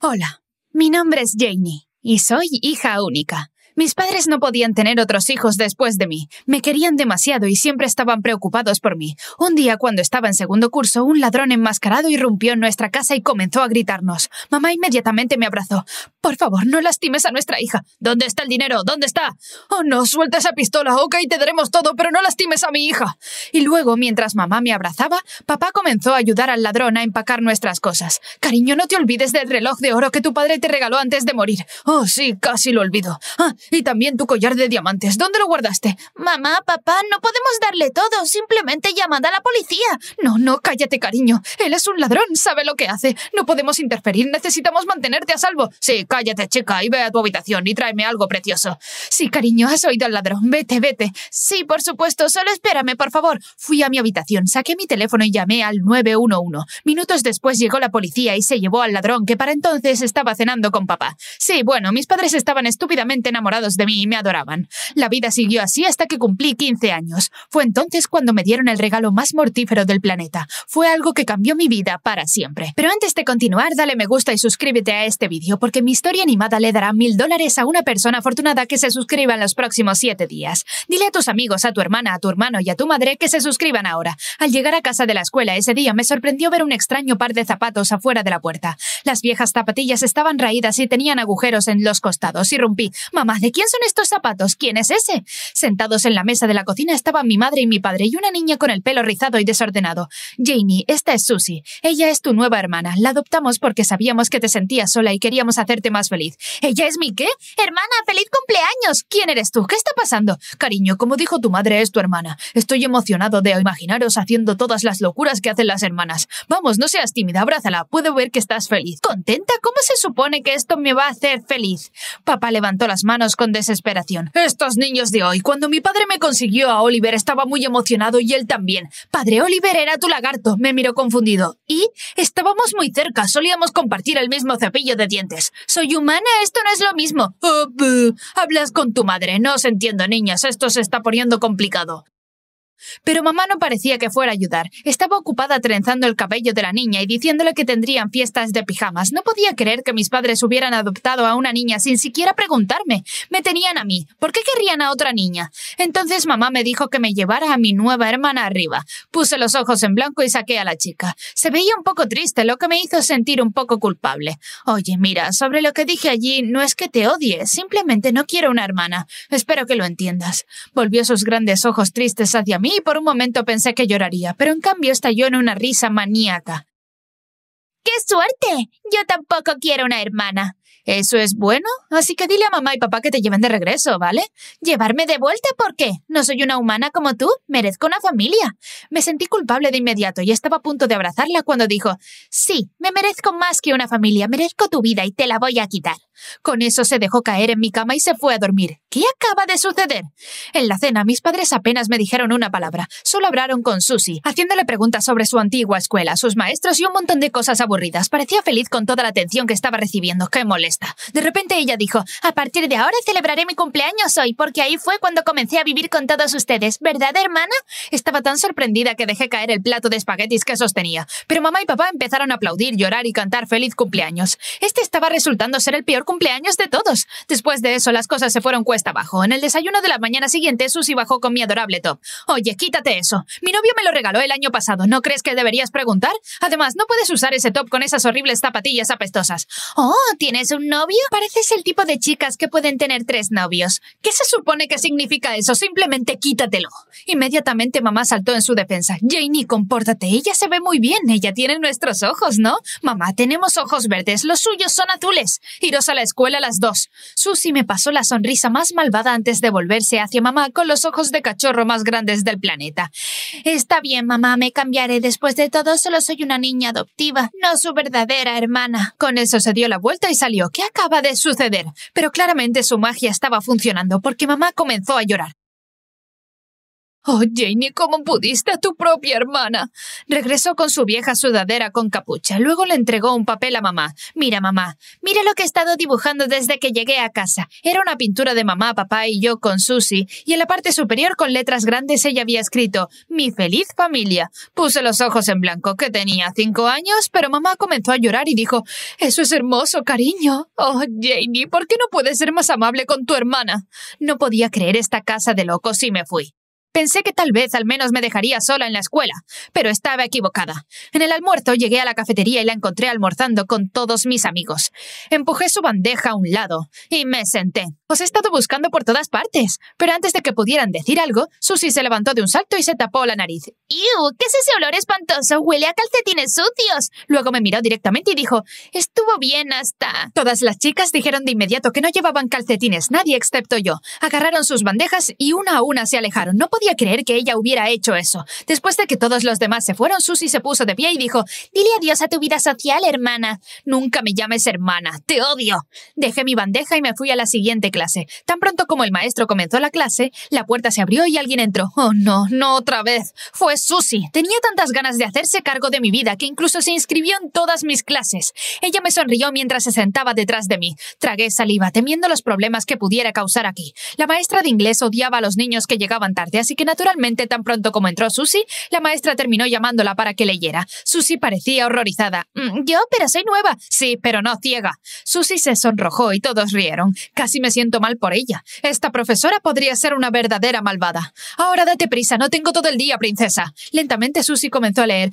Hola, mi nombre es Janie y soy hija única. Mis padres no podían tener otros hijos después de mí. Me querían demasiado y siempre estaban preocupados por mí. Un día, cuando estaba en segundo curso, un ladrón enmascarado irrumpió en nuestra casa y comenzó a gritarnos. Mamá inmediatamente me abrazó. Por favor, no lastimes a nuestra hija. ¿Dónde está el dinero? ¿Dónde está? Oh, no, suelta esa pistola, ok, te daremos todo, pero no lastimes a mi hija. Y luego, mientras mamá me abrazaba, papá comenzó a ayudar al ladrón a empacar nuestras cosas. Cariño, no te olvides del reloj de oro que tu padre te regaló antes de morir. Oh, sí, casi lo olvido. Ah, y también tu collar de diamantes. ¿Dónde lo guardaste? Mamá, papá, no podemos darle todo. Simplemente llamad a la policía. No, no, cállate, cariño. Él es un ladrón, sabe lo que hace. No podemos interferir. Necesitamos mantenerte a salvo. Sí, cállate, chica, y ve a tu habitación y tráeme algo precioso. Sí, cariño, has oído al ladrón. Vete, vete. Sí, por supuesto. Solo espérame, por favor. Fui a mi habitación, saqué mi teléfono y llamé al 911. Minutos después llegó la policía y se llevó al ladrón que para entonces estaba cenando con papá. Sí, bueno, mis padres estaban estúpidamente enamorados de mí y me adoraban. La vida siguió así hasta que cumplí 15 años. Fue entonces cuando me dieron el regalo más mortífero del planeta. Fue algo que cambió mi vida para siempre. Pero antes de continuar, dale me gusta y suscríbete a este vídeo porque mi historia animada le dará mil dólares a una persona afortunada que se suscriba en los próximos siete días. Dile a tus amigos, a tu hermana, a tu hermano y a tu madre que se suscriban ahora. Al llegar a casa de la escuela ese día me sorprendió ver un extraño par de zapatos afuera de la puerta. Las viejas zapatillas estaban raídas y tenían agujeros en los costados y rompí. Mamá, quién son estos zapatos? ¿Quién es ese? Sentados en la mesa de la cocina estaban mi madre y mi padre y una niña con el pelo rizado y desordenado. Jamie, esta es Susie. Ella es tu nueva hermana. La adoptamos porque sabíamos que te sentías sola y queríamos hacerte más feliz. ¿Ella es mi qué? Hermana, feliz cumpleaños. ¿Quién eres tú? ¿Qué está pasando? Cariño, como dijo tu madre, es tu hermana. Estoy emocionado de imaginaros haciendo todas las locuras que hacen las hermanas. Vamos, no seas tímida, abrázala. Puedo ver que estás feliz. ¿Contenta? ¿Cómo se supone que esto me va a hacer feliz? Papá levantó las manos con desesperación. Estos niños de hoy. Cuando mi padre me consiguió a Oliver estaba muy emocionado y él también. Padre, Oliver era tu lagarto. Me miró confundido. Y estábamos muy cerca. Solíamos compartir el mismo cepillo de dientes. Soy humana, esto no es lo mismo. Oh, Hablas con tu madre. No os entiendo, niñas. Esto se está poniendo complicado. Pero mamá no parecía que fuera a ayudar. Estaba ocupada trenzando el cabello de la niña y diciéndole que tendrían fiestas de pijamas. No podía creer que mis padres hubieran adoptado a una niña sin siquiera preguntarme. Me tenían a mí. ¿Por qué querrían a otra niña? Entonces mamá me dijo que me llevara a mi nueva hermana arriba. Puse los ojos en blanco y saqué a la chica. Se veía un poco triste, lo que me hizo sentir un poco culpable. Oye, mira, sobre lo que dije allí, no es que te odie, simplemente no quiero una hermana. Espero que lo entiendas. Volvió sus grandes ojos tristes hacia mí y por un momento pensé que lloraría, pero en cambio estalló en una risa maníaca. ¡Qué suerte! Yo tampoco quiero una hermana. Eso es bueno, así que dile a mamá y papá que te lleven de regreso, ¿vale? Llevarme de vuelta ¿Por qué? no soy una humana como tú, merezco una familia. Me sentí culpable de inmediato y estaba a punto de abrazarla cuando dijo, sí, me merezco más que una familia, merezco tu vida y te la voy a quitar. Con eso se dejó caer en mi cama y se fue a dormir. ¿Qué acaba de suceder? En la cena mis padres apenas me dijeron una palabra, solo hablaron con Susie, haciéndole preguntas sobre su antigua escuela, sus maestros y un montón de cosas aburridas Parecía feliz con toda la atención que estaba recibiendo. ¡Qué molesta! De repente ella dijo, a partir de ahora celebraré mi cumpleaños hoy, porque ahí fue cuando comencé a vivir con todos ustedes. ¿Verdad, hermana? Estaba tan sorprendida que dejé caer el plato de espaguetis que sostenía. Pero mamá y papá empezaron a aplaudir, llorar y cantar feliz cumpleaños. Este estaba resultando ser el peor cumpleaños de todos. Después de eso, las cosas se fueron cuesta abajo. En el desayuno de la mañana siguiente, Susie bajó con mi adorable top. Oye, quítate eso. Mi novio me lo regaló el año pasado. ¿No crees que deberías preguntar? Además, no puedes usar ese top con esas horribles zapatillas apestosas. Oh, ¿tienes un novio? Pareces el tipo de chicas que pueden tener tres novios. ¿Qué se supone que significa eso? Simplemente quítatelo. Inmediatamente mamá saltó en su defensa. Janie, compórtate. Ella se ve muy bien. Ella tiene nuestros ojos, ¿no? Mamá, tenemos ojos verdes. Los suyos son azules. Iros a la escuela las dos. Susie me pasó la sonrisa más malvada antes de volverse hacia mamá con los ojos de cachorro más grandes del planeta. Está bien, mamá, me cambiaré. Después de todo, solo soy una niña adoptiva. No su verdadera hermana. Con eso se dio la vuelta y salió. ¿Qué acaba de suceder? Pero claramente su magia estaba funcionando porque mamá comenzó a llorar. Oh, Janie, ¿cómo pudiste a tu propia hermana? Regresó con su vieja sudadera con capucha. Luego le entregó un papel a mamá. Mira, mamá, mira lo que he estado dibujando desde que llegué a casa. Era una pintura de mamá, papá y yo con Susie, y en la parte superior con letras grandes ella había escrito Mi feliz familia. Puse los ojos en blanco, que tenía cinco años, pero mamá comenzó a llorar y dijo Eso es hermoso, cariño. Oh, Janie, ¿por qué no puedes ser más amable con tu hermana? No podía creer esta casa de locos y me fui. Pensé que tal vez al menos me dejaría sola en la escuela, pero estaba equivocada. En el almuerzo llegué a la cafetería y la encontré almorzando con todos mis amigos. Empujé su bandeja a un lado y me senté. Os he estado buscando por todas partes, pero antes de que pudieran decir algo, Susie se levantó de un salto y se tapó la nariz. ¡Iu! ¿Qué es ese olor espantoso? Huele a calcetines sucios. Luego me miró directamente y dijo, estuvo bien hasta... Todas las chicas dijeron de inmediato que no llevaban calcetines, nadie excepto yo. Agarraron sus bandejas y una a una se alejaron podía creer que ella hubiera hecho eso. Después de que todos los demás se fueron, Susie se puso de pie y dijo, Dile adiós a tu vida social, hermana. Nunca me llames hermana. Te odio. Dejé mi bandeja y me fui a la siguiente clase. Tan pronto como el maestro comenzó la clase, la puerta se abrió y alguien entró. Oh, no, no otra vez. Fue Susie. Tenía tantas ganas de hacerse cargo de mi vida que incluso se inscribió en todas mis clases. Ella me sonrió mientras se sentaba detrás de mí. Tragué saliva, temiendo los problemas que pudiera causar aquí. La maestra de inglés odiaba a los niños que llegaban tarde, así que naturalmente tan pronto como entró Susie, la maestra terminó llamándola para que leyera. Susie parecía horrorizada. Mm, Yo, pero soy nueva. Sí, pero no ciega. Susie se sonrojó y todos rieron. Casi me siento mal por ella. Esta profesora podría ser una verdadera malvada. Ahora date prisa, no tengo todo el día, princesa. Lentamente Susie comenzó a leer.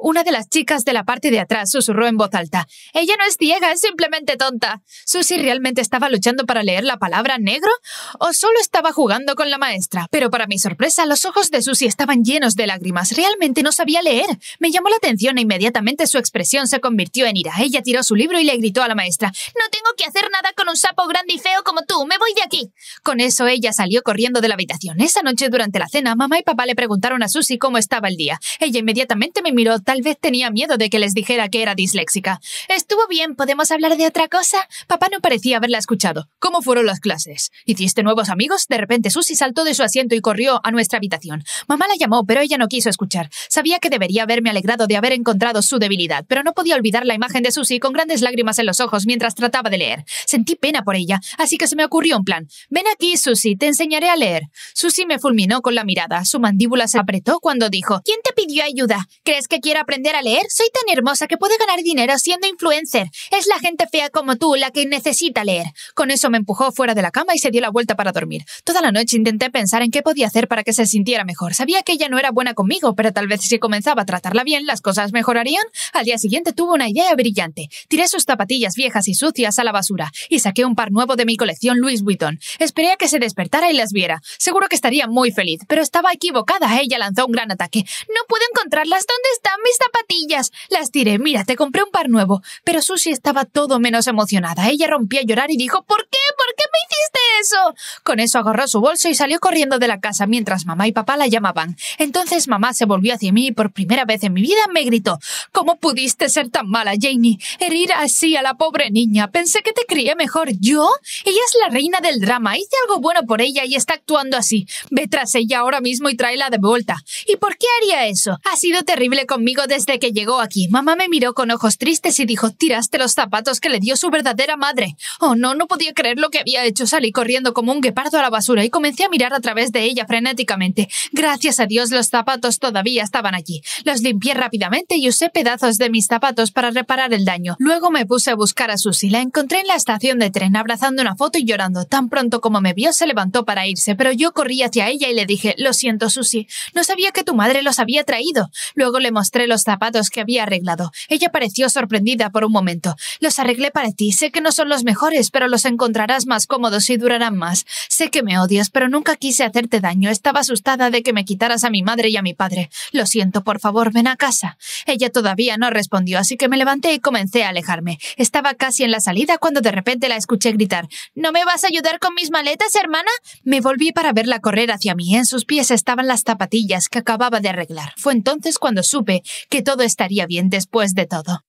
Una de las chicas de la parte de atrás susurró en voz alta. Ella no es ciega, es simplemente tonta. Susie realmente estaba luchando para leer la palabra negro o solo estaba jugando con la maestra, pero para mi sorpresa los ojos de Susie estaban llenos de lágrimas. Realmente no sabía leer. Me llamó la atención e inmediatamente su expresión se convirtió en ira. Ella tiró su libro y le gritó a la maestra No tengo que hacer nada con un sapo grande y feo como tú. Me voy de aquí. Con eso ella salió corriendo de la habitación. Esa noche durante la cena, mamá y papá le preguntaron a Susie cómo estaba el día. Ella inmediatamente me miró. Tal vez tenía miedo de que les dijera que era disléxica. Estuvo bien, ¿podemos hablar de otra cosa? Papá no parecía haberla escuchado. ¿Cómo fueron las clases? ¿Hiciste nuevos amigos? De repente Susie Lucy saltó de su asiento y corrió a nuestra habitación. Mamá la llamó, pero ella no quiso escuchar. Sabía que debería haberme alegrado de haber encontrado su debilidad, pero no podía olvidar la imagen de Susie con grandes lágrimas en los ojos mientras trataba de leer. Sentí pena por ella, así que se me ocurrió un plan. Ven aquí, Susie, te enseñaré a leer. Susie me fulminó con la mirada. Su mandíbula se apretó cuando dijo, ¿Quién te pidió ayuda? ¿Crees que quiero aprender a leer? Soy tan hermosa que puedo ganar dinero siendo influencer. Es la gente fea como tú la que necesita leer. Con eso me empujó fuera de la cama y se dio la vuelta para dormir. Toda la noche intenté pensar en qué podía hacer para que se sintiera mejor. Sabía que ella no era buena conmigo, pero tal vez si comenzaba a tratarla bien, las cosas mejorarían. Al día siguiente tuve una idea brillante. Tiré sus zapatillas viejas y sucias a la basura y saqué un par nuevo de mi colección Louis Vuitton. Esperé a que se despertara y las viera. Seguro que estaría muy feliz, pero estaba equivocada. Ella lanzó un gran ataque. No puedo encontrarlas. ¿Dónde están mis zapatillas? Las tiré. Mira, te compré un par nuevo. Pero Susie estaba todo menos emocionada. Ella rompió a llorar y dijo, ¿por qué? ¿Por qué me hiciste eso? Con eso agarró su bolso y salió corriendo de la casa mientras mamá y papá la llamaban. Entonces mamá se volvió hacia mí y por primera vez en mi vida me gritó ¿Cómo pudiste ser tan mala, Jamie? Herir así a la pobre niña. Pensé que te crié mejor yo. Ella es la reina del drama. Hice algo bueno por ella y está actuando así. Ve tras ella ahora mismo y tráela de vuelta. ¿Y por qué haría eso? Ha sido terrible conmigo desde que llegó aquí. Mamá me miró con ojos tristes y dijo tiraste los zapatos que le dio su verdadera madre. Oh no, no podía creer lo que había hecho. Salí corriendo como un guepardo a la basura y comencé a mirar a través de ella frenéticamente. Gracias a Dios los zapatos todavía estaban allí. Los limpié rápidamente y usé pedazos de mis zapatos para reparar el daño. Luego me puse a buscar a Susie. La encontré en la estación de tren abrazando una foto y llorando. Tan pronto como me vio se levantó para irse, pero yo corrí hacia ella y le dije, lo siento Susie, no sabía que tu madre los había traído. Luego le mostré los zapatos que había arreglado. Ella pareció sorprendida por un momento. Los arreglé para ti. Sé que no son los mejores, pero los encontrarás más cómodos y durarán más. Sé que me odias, pero nunca quise hacerte daño. Estaba asustada de que me quitaras a mi madre y a mi padre. Lo siento, por favor, ven a casa. Ella todavía no respondió, así que me levanté y comencé a alejarme. Estaba casi en la salida cuando de repente la escuché gritar. ¿No me vas a ayudar con mis maletas, hermana? Me volví para verla correr hacia mí. En sus pies estaban las zapatillas que acababa de arreglar. Fue entonces cuando supe que todo estaría bien después de todo.